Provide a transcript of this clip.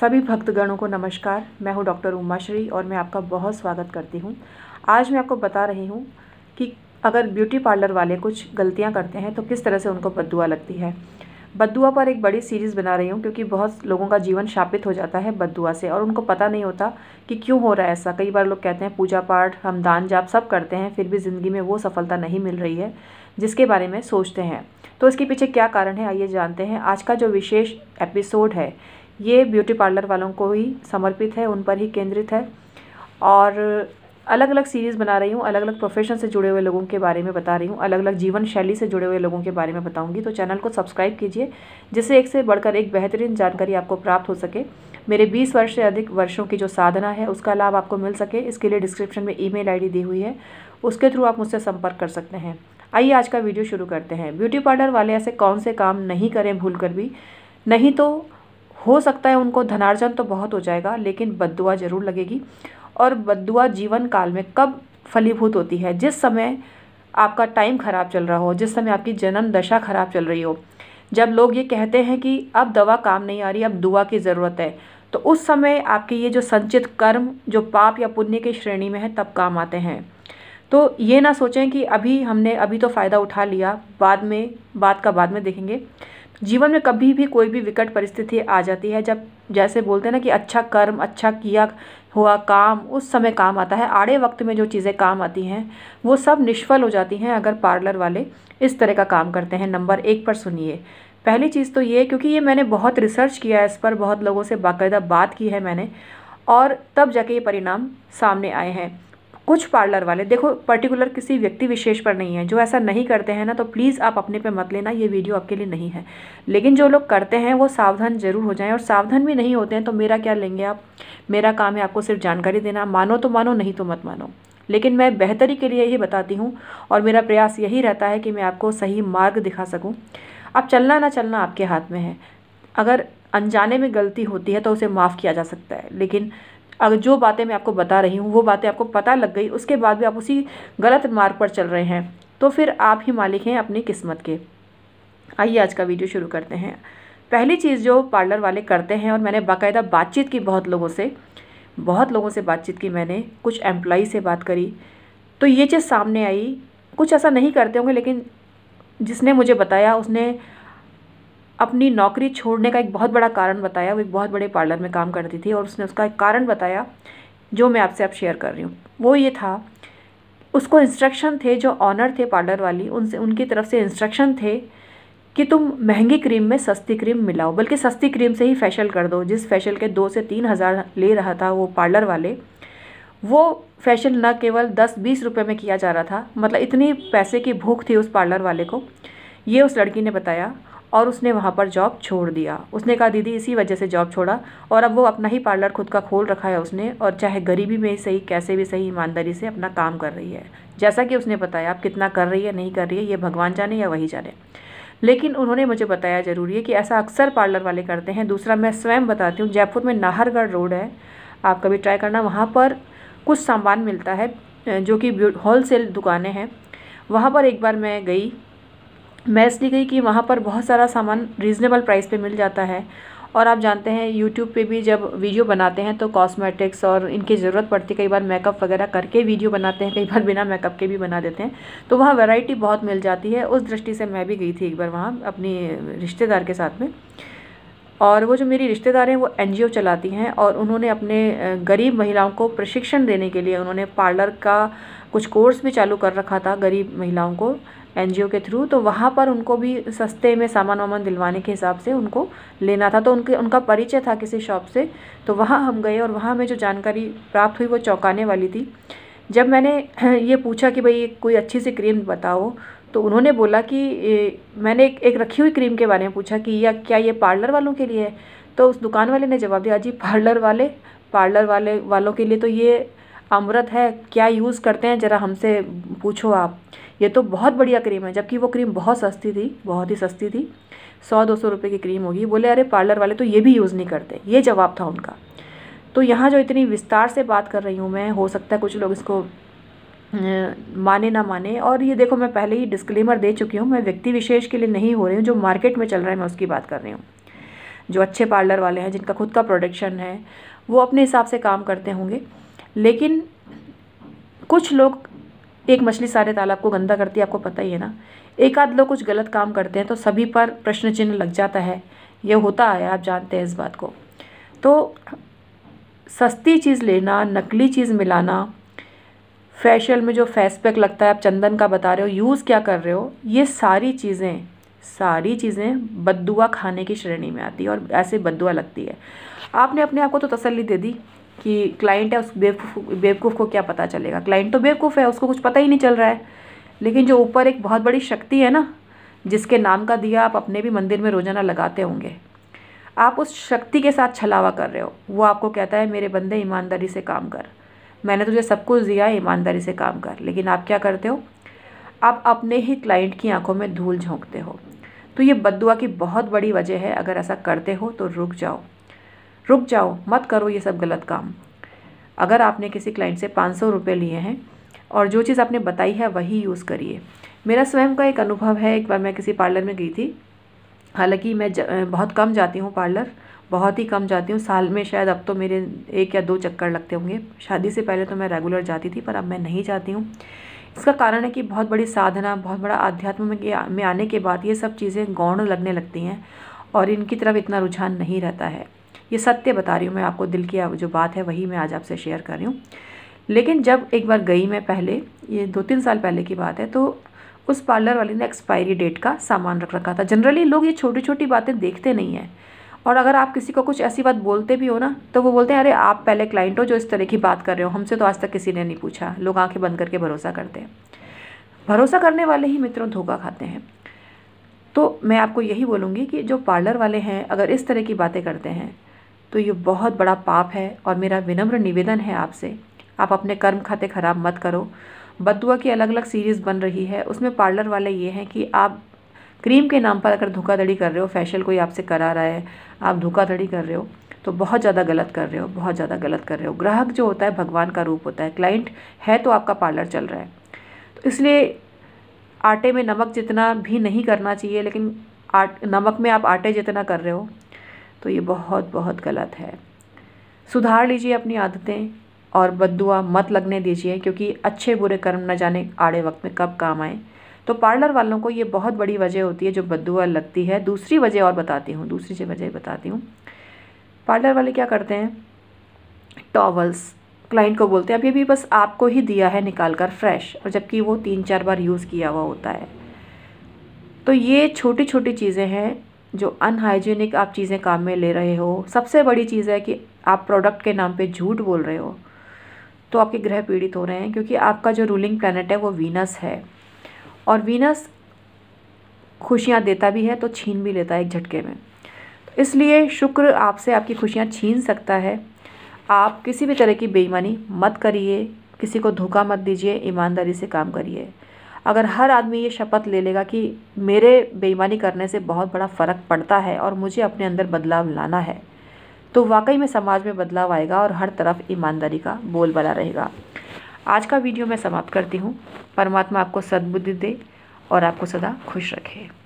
सभी भक्तगणों को नमस्कार मैं हूं डॉक्टर उमा श्री और मैं आपका बहुत स्वागत करती हूं आज मैं आपको बता रही हूं कि अगर ब्यूटी पार्लर वाले कुछ गलतियां करते हैं तो किस तरह से उनको बदुआ लगती है बदुआ पर एक बड़ी सीरीज़ बना रही हूँ क्योंकि बहुत लोगों का जीवन शापित हो जाता है बदुआ से और उनको पता नहीं होता कि क्यों हो रहा है ऐसा कई बार लोग कहते हैं पूजा पाठ हम दान जाप सब करते हैं फिर भी ज़िंदगी में वो सफलता नहीं मिल रही है जिसके बारे में सोचते हैं तो इसके पीछे क्या कारण है आइए जानते हैं आज का जो विशेष एपिसोड है ये ब्यूटी पार्लर वालों को ही समर्पित है उन पर ही केंद्रित है और अलग अलग सीरीज़ बना रही हूँ अलग अलग प्रोफेशन से जुड़े हुए लोगों के बारे में बता रही हूँ अलग अलग जीवन शैली से जुड़े हुए लोगों के बारे में बताऊँगी तो चैनल को सब्सक्राइब कीजिए जिससे एक से बढ़कर एक बेहतरीन जानकारी आपको प्राप्त हो सके मेरे 20 वर्ष से अधिक वर्षों की जो साधना है उसका लाभ आपको मिल सके इसके लिए डिस्क्रिप्शन में ई मेल दी हुई है उसके थ्रू आप मुझसे संपर्क कर सकते हैं आइए आज का वीडियो शुरू करते हैं ब्यूटी पार्लर वाले ऐसे कौन से काम नहीं करें भूल कर भी नहीं तो हो सकता है उनको धनार्जन तो बहुत हो जाएगा लेकिन बदुआ ज़रूर लगेगी और बदुआ जीवन काल में कब फलीभूत होती है जिस समय आपका टाइम ख़राब चल रहा हो जिस समय आपकी जन्म दशा ख़राब चल रही हो जब लोग ये कहते हैं कि अब दवा काम नहीं आ रही अब दुआ की ज़रूरत है तो उस समय आपके ये जो संचित कर्म जो पाप या पुण्य की श्रेणी में है तब काम आते हैं तो ये ना सोचें कि अभी हमने अभी तो फ़ायदा उठा लिया बाद में बाद का बाद में देखेंगे जीवन में कभी भी कोई भी विकट परिस्थिति आ जाती है जब जैसे बोलते हैं ना कि अच्छा कर्म अच्छा किया हुआ काम उस समय काम आता है आड़े वक्त में जो चीज़ें काम आती हैं वो सब निष्फल हो जाती हैं अगर पार्लर वाले इस तरह का काम करते हैं नंबर एक पर सुनिए पहली चीज़ तो ये क्योंकि ये मैंने बहुत रिसर्च किया है इस पर बहुत लोगों से बाकायदा बात की है मैंने और तब जाके ये परिणाम सामने आए हैं कुछ पार्लर वाले देखो पर्टिकुलर किसी व्यक्ति विशेष पर नहीं है जो ऐसा नहीं करते हैं ना तो प्लीज़ आप अपने पे मत लेना ये वीडियो आपके लिए नहीं है लेकिन जो लोग करते हैं वो सावधान ज़रूर हो जाएं और सावधान भी नहीं होते हैं तो मेरा क्या लेंगे आप मेरा काम है आपको सिर्फ जानकारी देना मानो तो मानो नहीं तो मत मानो लेकिन मैं बेहतरी के लिए ही बताती हूँ और मेरा प्रयास यही रहता है कि मैं आपको सही मार्ग दिखा सकूँ अब चलना ना चलना आपके हाथ में है अगर अनजाने में गलती होती है तो उसे माफ़ किया जा सकता है लेकिन अगर जो बातें मैं आपको बता रही हूँ वो बातें आपको पता लग गई उसके बाद भी आप उसी गलत मार्ग पर चल रहे हैं तो फिर आप ही मालिक हैं अपनी किस्मत के आइए आज का वीडियो शुरू करते हैं पहली चीज़ जो पार्लर वाले करते हैं और मैंने बाकायदा बातचीत की बहुत लोगों से बहुत लोगों से बातचीत की मैंने कुछ एम्प्लॉई से बात करी तो ये चीज़ सामने आई कुछ ऐसा नहीं करते होंगे लेकिन जिसने मुझे बताया उसने अपनी नौकरी छोड़ने का एक बहुत बड़ा कारण बताया वो एक बहुत बड़े पार्लर में काम करती थी और उसने उसका एक कारण बताया जो मैं आपसे अब आप शेयर कर रही हूँ वो ये था उसको इंस्ट्रक्शन थे जो ऑनर थे पार्लर वाली उनसे उनकी तरफ से इंस्ट्रक्शन थे कि तुम महंगी क्रीम में सस्ती क्रीम मिलाओ बल्कि सस्ती क्रीम से ही फेशियल कर दो जिस फेशियल के दो से तीन हज़ार ले रहा था वो पार्लर वाले वो फेशियल न केवल दस बीस रुपये में किया जा रहा था मतलब इतनी पैसे की भूख थी उस पार्लर वाले को ये उस लड़की ने बताया और उसने वहाँ पर जॉब छोड़ दिया उसने कहा दीदी इसी वजह से जॉब छोड़ा और अब वो अपना ही पार्लर खुद का खोल रखा है उसने और चाहे गरीबी में सही कैसे भी सही ईमानदारी से अपना काम कर रही है जैसा कि उसने बताया आप कितना कर रही है नहीं कर रही है ये भगवान जाने या वही जाने लेकिन उन्होंने मुझे बताया ज़रूरी है कि ऐसा अक्सर पार्लर वाले करते हैं दूसरा मैं स्वयं बताती हूँ जयपुर में नाहरगढ़ रोड है आप कभी ट्राई करना वहाँ पर कुछ सामान मिलता है जो कि होल सेल दुकानें हैं वहाँ पर एक बार मैं गई मैं इसलिए गई कि वहाँ पर बहुत सारा सामान रीज़नेबल प्राइस पे मिल जाता है और आप जानते हैं यूट्यूब पे भी जब वीडियो बनाते हैं तो कॉस्मेटिक्स और इनकी ज़रूरत पड़ती है कई बार मेकअप वगैरह करके वीडियो बनाते हैं कई बार बिना मेकअप के भी बना देते हैं तो वहाँ वैरायटी बहुत मिल जाती है उस दृष्टि से मैं भी गई थी एक बार वहाँ अपनी रिश्तेदार के साथ में और वो जो मेरी रिश्तेदार हैं वो एन चलाती हैं और उन्होंने अपने गरीब महिलाओं को प्रशिक्षण देने के लिए उन्होंने पार्लर का कुछ कोर्स भी चालू कर रखा था गरीब महिलाओं को एन के थ्रू तो वहाँ पर उनको भी सस्ते में सामान वामान दिलवाने के हिसाब से उनको लेना था तो उनके उनका परिचय था किसी शॉप से तो वहाँ हम गए और वहाँ हमें जो जानकारी प्राप्त हुई वो चौंकाने वाली थी जब मैंने ये पूछा कि भाई कोई अच्छी सी क्रीम बताओ तो उन्होंने बोला कि ए, मैंने एक, एक रखी हुई क्रीम के बारे में पूछा कि या क्या ये पार्लर वालों के लिए है तो उस दुकान वाले ने जवाब दिया हाँ जी पार्लर वाले पार्लर वाले वालों के लिए तो ये अमृत है क्या यूज़ करते हैं ज़रा हमसे पूछो आप ये तो बहुत बढ़िया क्रीम है जबकि वो क्रीम बहुत सस्ती थी बहुत ही सस्ती थी सौ दो सौ रुपये की क्रीम होगी बोले अरे पार्लर वाले तो ये भी यूज़ नहीं करते ये जवाब था उनका तो यहाँ जो इतनी विस्तार से बात कर रही हूँ मैं हो सकता है कुछ लोग इसको माने ना माने और ये देखो मैं पहले ही डिस्क्लेमर दे चुकी हूँ मैं व्यक्ति विशेष के लिए नहीं हो रही हूँ जो मार्केट में चल रहा है मैं उसकी बात कर रही हूँ जो अच्छे पार्लर वाले हैं जिनका खुद का प्रोडक्शन है वो अपने हिसाब से काम करते होंगे लेकिन कुछ लोग एक मछली सारे तालाब को गंदा करती है आपको पता ही है ना एक आध लोग कुछ गलत काम करते हैं तो सभी पर प्रश्न चिन्ह लग जाता है ये होता है आप जानते हैं इस बात को तो सस्ती चीज़ लेना नकली चीज़ मिलाना फेशियल में जो फेस पैक लगता है आप चंदन का बता रहे हो यूज़ क्या कर रहे हो ये सारी चीज़ें सारी चीज़ें बदुआ खाने की श्रेणी में आती है और ऐसे बदुआ लगती है आपने अपने आप को तो तसल्ली दे दी कि क्लाइंट है उस बेवकूफ़ बेवकूफ़ को क्या पता चलेगा क्लाइंट तो बेवकूफ़ है उसको कुछ पता ही नहीं चल रहा है लेकिन जो ऊपर एक बहुत बड़ी शक्ति है ना जिसके नाम का दिया आप अपने भी मंदिर में रोज़ाना लगाते होंगे आप उस शक्ति के साथ छलावा कर रहे हो वो आपको कहता है मेरे बंदे ईमानदारी से काम कर मैंने तुझे सब कुछ दिया है ईमानदारी से काम कर लेकिन आप क्या करते हो आप अपने ही क्लाइंट की आंखों में धूल झोंकते हो तो ये बदुआ की बहुत बड़ी वजह है अगर ऐसा करते हो तो रुक जाओ रुक जाओ मत करो ये सब गलत काम अगर आपने किसी क्लाइंट से पाँच सौ रुपये लिए हैं और जो चीज़ आपने बताई है वही यूज़ करिए मेरा स्वयं का एक अनुभव है एक बार मैं किसी पार्लर में गई थी हालांकि मैं ज, बहुत कम जाती हूँ पार्लर बहुत ही कम जाती हूँ साल में शायद अब तो मेरे एक या दो चक्कर लगते होंगे शादी से पहले तो मैं रेगुलर जाती थी पर अब मैं नहीं जाती हूँ इसका कारण है कि बहुत बड़ी साधना बहुत बड़ा आध्यात्म में, में आने के बाद ये सब चीज़ें गौण लगने लगती हैं और इनकी तरफ इतना रुझान नहीं रहता है ये सत्य बता रही हूँ मैं आपको दिल की जो बात है वही मैं आज आपसे शेयर कर रही हूँ लेकिन जब एक बार गई मैं पहले ये दो तीन साल पहले की बात है तो उस पार्लर वाले ने एक्सपायरी डेट का सामान रख रखा था जनरली लोग ये छोटी छोटी बातें देखते नहीं हैं और अगर आप किसी को कुछ ऐसी बात बोलते भी हो ना तो वो बोलते हैं अरे आप पहले क्लाइंट हो जो इस तरह की बात कर रहे हो हमसे तो आज तक किसी ने नहीं पूछा लोग आंखें बंद करके भरोसा करते हैं भरोसा करने वाले ही मित्रों धोखा खाते हैं तो मैं आपको यही बोलूँगी कि जो पार्लर वाले हैं अगर इस तरह की बातें करते हैं तो ये बहुत बड़ा पाप है और मेरा विनम्र निवेदन है आपसे आप अपने कर्म खाते खराब मत करो बतुआ की अलग अलग सीरीज़ बन रही है उसमें पार्लर वाले ये हैं कि आप क्रीम के नाम पर अगर धोखाधड़ी कर रहे हो फैशल कोई आपसे करा रहा है आप धोखाधड़ी कर रहे हो तो बहुत ज़्यादा गलत कर रहे हो बहुत ज़्यादा गलत कर रहे हो ग्राहक जो होता है भगवान का रूप होता है क्लाइंट है तो आपका पार्लर चल रहा है तो इसलिए आटे में नमक जितना भी नहीं करना चाहिए लेकिन आट नमक में आप आटे जितना कर रहे हो तो ये बहुत बहुत गलत है सुधार लीजिए अपनी आदतें और बदुआ मत लगने दीजिए क्योंकि अच्छे बुरे कर्म न जाने आड़े वक्त में कब काम आए तो पार्लर वालों को ये बहुत बड़ी वजह होती है जो बदुआ लगती है दूसरी वजह और बताती हूँ दूसरी वजह बताती हूँ पार्लर वाले क्या करते हैं टॉवल्स क्लाइंट को बोलते हैं अब ये भी बस आपको ही दिया है निकाल कर फ्रेश और जबकि वो तीन चार बार यूज़ किया हुआ होता है तो ये छोटी छोटी चीज़ें हैं जो अनहाइजीनिक आप चीज़ें काम में ले रहे हो सबसे बड़ी चीज़ है कि आप प्रोडक्ट के नाम पे झूठ बोल रहे हो तो आपके ग्रह पीड़ित हो रहे हैं क्योंकि आपका जो रूलिंग प्लानट है वो वीनस है और वीनस खुशियाँ देता भी है तो छीन भी लेता है एक झटके में तो इसलिए शुक्र आपसे आपकी खुशियाँ छीन सकता है आप किसी भी तरह की बेईमानी मत करिए किसी को धोखा मत दीजिए ईमानदारी से काम करिए अगर हर आदमी ये शपथ ले लेगा कि मेरे बेईमानी करने से बहुत बड़ा फ़र्क पड़ता है और मुझे अपने अंदर बदलाव लाना है तो वाकई में समाज में बदलाव आएगा और हर तरफ ईमानदारी का बोलबाला रहेगा आज का वीडियो मैं समाप्त करती हूँ परमात्मा आपको सद्बुद्धि दे और आपको सदा खुश रखे